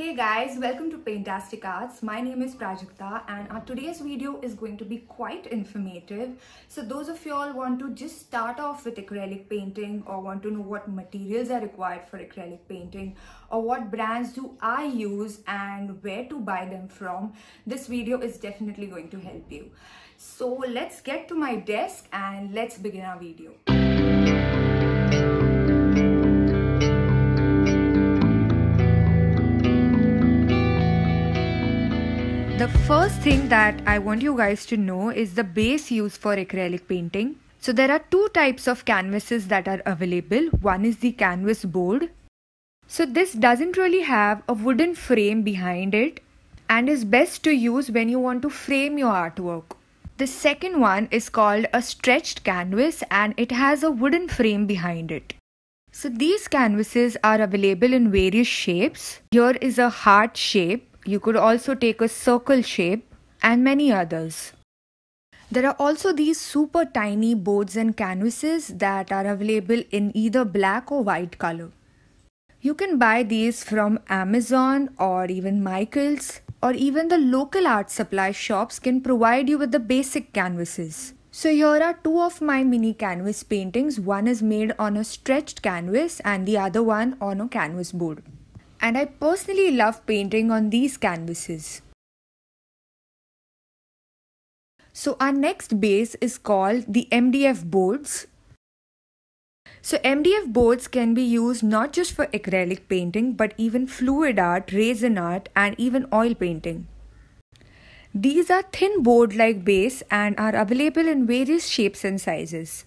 Hey guys, welcome to Paintastic Arts. My name is Prajakta and our today's video is going to be quite informative. So those of you all want to just start off with acrylic painting or want to know what materials are required for acrylic painting or what brands do I use and where to buy them from, this video is definitely going to help you. So let's get to my desk and let's begin our video. The first thing that I want you guys to know is the base used for acrylic painting. So there are two types of canvases that are available. One is the canvas board. So this doesn't really have a wooden frame behind it and is best to use when you want to frame your artwork. The second one is called a stretched canvas and it has a wooden frame behind it. So these canvases are available in various shapes. Here is a heart shape you could also take a circle shape and many others. There are also these super tiny boards and canvases that are available in either black or white color. You can buy these from Amazon or even Michaels or even the local art supply shops can provide you with the basic canvases. So here are two of my mini canvas paintings. One is made on a stretched canvas and the other one on a canvas board and I personally love painting on these canvases. So our next base is called the MDF boards. So MDF boards can be used not just for acrylic painting but even fluid art, resin art and even oil painting. These are thin board like base and are available in various shapes and sizes.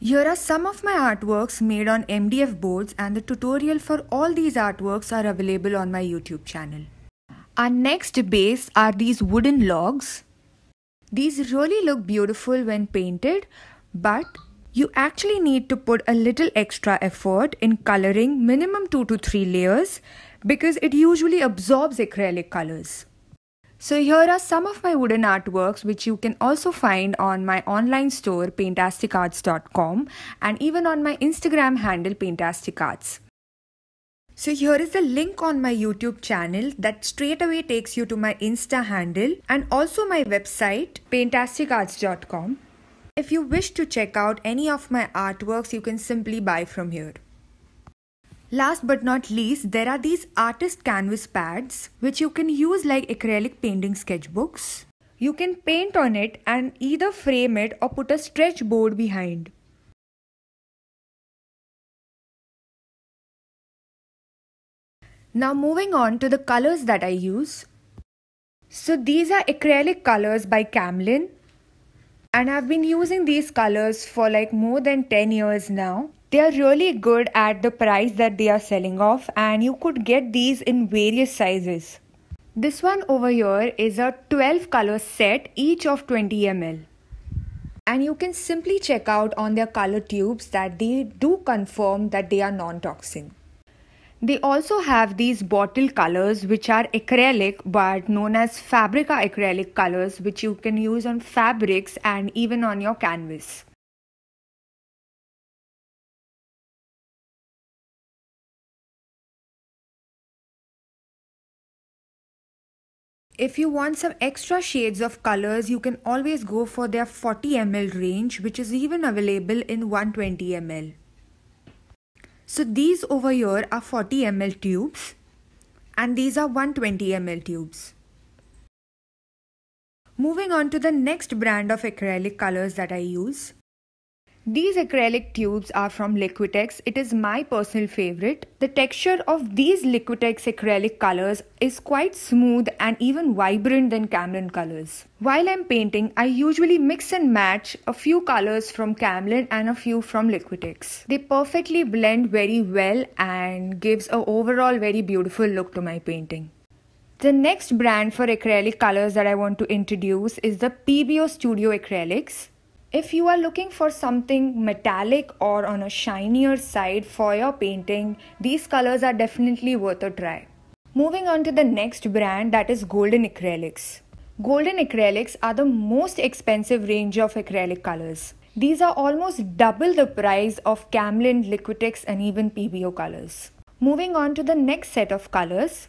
Here are some of my artworks made on MDF boards and the tutorial for all these artworks are available on my YouTube channel. Our next base are these wooden logs. These really look beautiful when painted but you actually need to put a little extra effort in coloring minimum 2 to 3 layers because it usually absorbs acrylic colors. So here are some of my wooden artworks which you can also find on my online store paintasticarts.com and even on my Instagram handle paintasticarts. So here is the link on my YouTube channel that straight away takes you to my Insta handle and also my website paintasticarts.com. If you wish to check out any of my artworks you can simply buy from here. Last but not least, there are these artist canvas pads which you can use like acrylic painting sketchbooks. You can paint on it and either frame it or put a stretch board behind. Now moving on to the colors that I use. So these are acrylic colors by Camlin and I've been using these colors for like more than 10 years now they are really good at the price that they are selling off and you could get these in various sizes. This one over here is a 12 color set each of 20 ml. And you can simply check out on their color tubes that they do confirm that they are non-toxin. They also have these bottle colors which are acrylic but known as Fabrica acrylic colors which you can use on fabrics and even on your canvas. if you want some extra shades of colors, you can always go for their 40 ml range, which is even available in 120 ml. So these over here are 40 ml tubes and these are 120 ml tubes. Moving on to the next brand of acrylic colors that I use. These acrylic tubes are from Liquitex. It is my personal favorite. The texture of these Liquitex acrylic colors is quite smooth and even vibrant than Camlin colors. While I'm painting, I usually mix and match a few colors from Camlin and a few from Liquitex. They perfectly blend very well and gives a overall very beautiful look to my painting. The next brand for acrylic colors that I want to introduce is the PBO Studio Acrylics. If you are looking for something metallic or on a shinier side for your painting, these colors are definitely worth a try. Moving on to the next brand that is Golden Acrylics. Golden acrylics are the most expensive range of acrylic colors. These are almost double the price of Camlin, Liquitex and even PBO colors. Moving on to the next set of colors.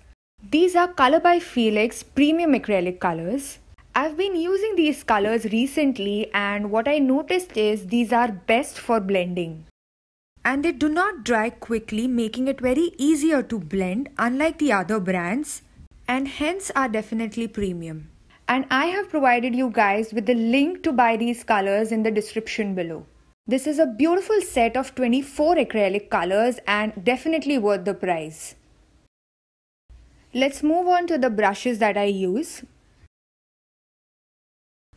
These are Color by Felix premium acrylic colors. I've been using these colors recently and what I noticed is these are best for blending. And they do not dry quickly making it very easier to blend unlike the other brands and hence are definitely premium. And I have provided you guys with the link to buy these colors in the description below. This is a beautiful set of 24 acrylic colors and definitely worth the price. Let's move on to the brushes that I use.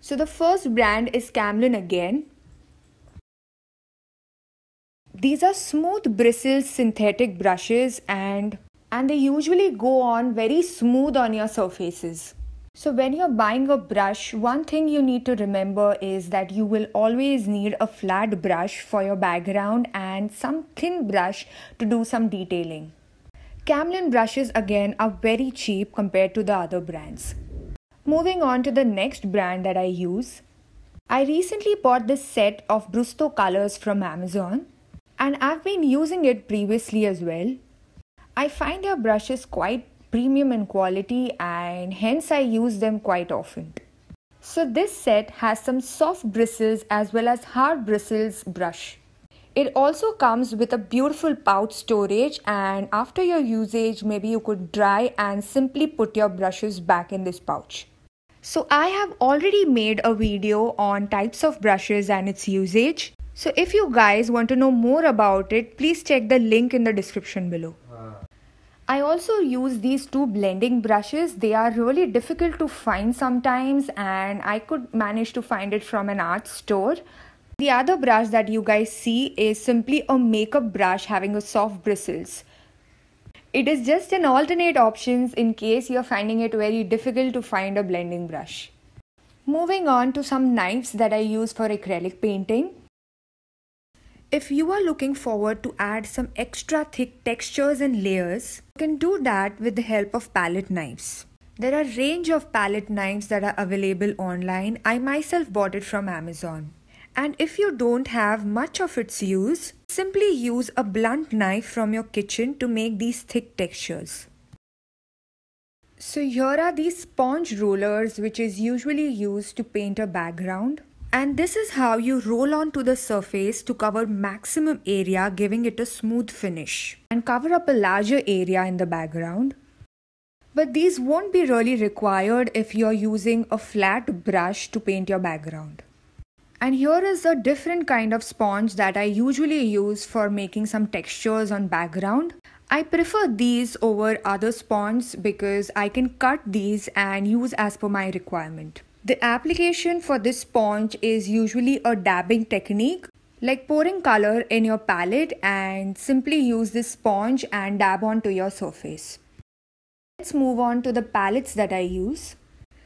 So the first brand is Camlin again. These are smooth bristles, synthetic brushes and and they usually go on very smooth on your surfaces. So when you're buying a brush, one thing you need to remember is that you will always need a flat brush for your background and some thin brush to do some detailing. Camlin brushes again are very cheap compared to the other brands. Moving on to the next brand that I use. I recently bought this set of Brusto colors from Amazon and I've been using it previously as well. I find their brushes quite premium in quality and hence I use them quite often. So this set has some soft bristles as well as hard bristles brush. It also comes with a beautiful pouch storage and after your usage maybe you could dry and simply put your brushes back in this pouch. So I have already made a video on types of brushes and its usage. So if you guys want to know more about it, please check the link in the description below. I also use these two blending brushes. They are really difficult to find sometimes and I could manage to find it from an art store. The other brush that you guys see is simply a makeup brush having a soft bristles. It is just an alternate options in case you're finding it very difficult to find a blending brush. Moving on to some knives that I use for acrylic painting. If you are looking forward to add some extra thick textures and layers, you can do that with the help of palette knives. There are range of palette knives that are available online. I myself bought it from Amazon and if you don't have much of its use, simply use a blunt knife from your kitchen to make these thick textures. So here are these sponge rollers which is usually used to paint a background. And this is how you roll onto the surface to cover maximum area giving it a smooth finish. And cover up a larger area in the background. But these won't be really required if you're using a flat brush to paint your background. And here is a different kind of sponge that I usually use for making some textures on background. I prefer these over other sponges because I can cut these and use as per my requirement. The application for this sponge is usually a dabbing technique like pouring color in your palette and simply use this sponge and dab onto your surface. Let's move on to the palettes that I use.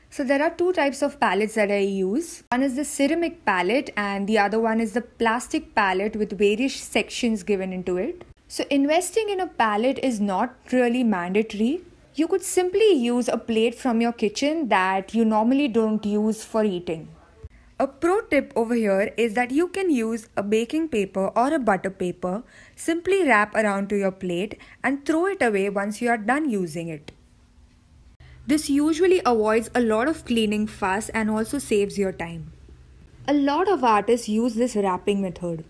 So there are two types of palettes that I use. One is the ceramic palette and the other one is the plastic palette with various sections given into it. So investing in a palette is not really mandatory. You could simply use a plate from your kitchen that you normally don't use for eating. A pro tip over here is that you can use a baking paper or a butter paper, simply wrap around to your plate and throw it away once you are done using it. This usually avoids a lot of cleaning fuss and also saves your time. A lot of artists use this wrapping method.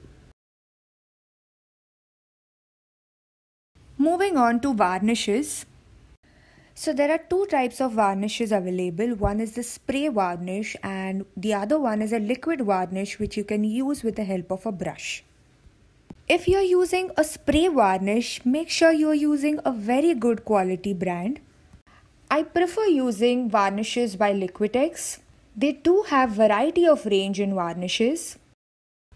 Moving on to varnishes. So there are two types of varnishes available. One is the spray varnish and the other one is a liquid varnish which you can use with the help of a brush. If you're using a spray varnish, make sure you're using a very good quality brand I prefer using varnishes by Liquitex. They do have variety of range in varnishes.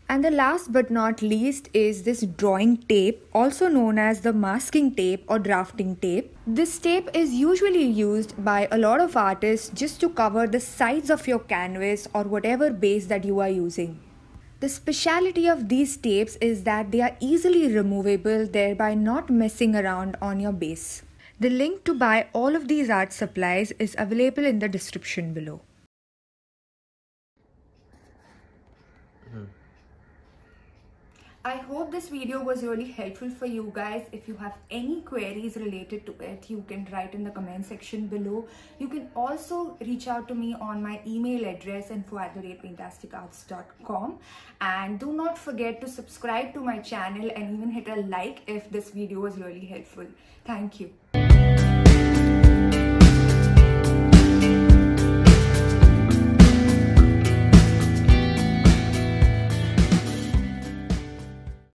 And the last but not least is this drawing tape, also known as the masking tape or drafting tape. This tape is usually used by a lot of artists just to cover the sides of your canvas or whatever base that you are using. The speciality of these tapes is that they are easily removable, thereby not messing around on your base. The link to buy all of these art supplies is available in the description below. I hope this video was really helpful for you guys. If you have any queries related to it, you can write in the comment section below. You can also reach out to me on my email address and at And do not forget to subscribe to my channel and even hit a like if this video was really helpful. Thank you.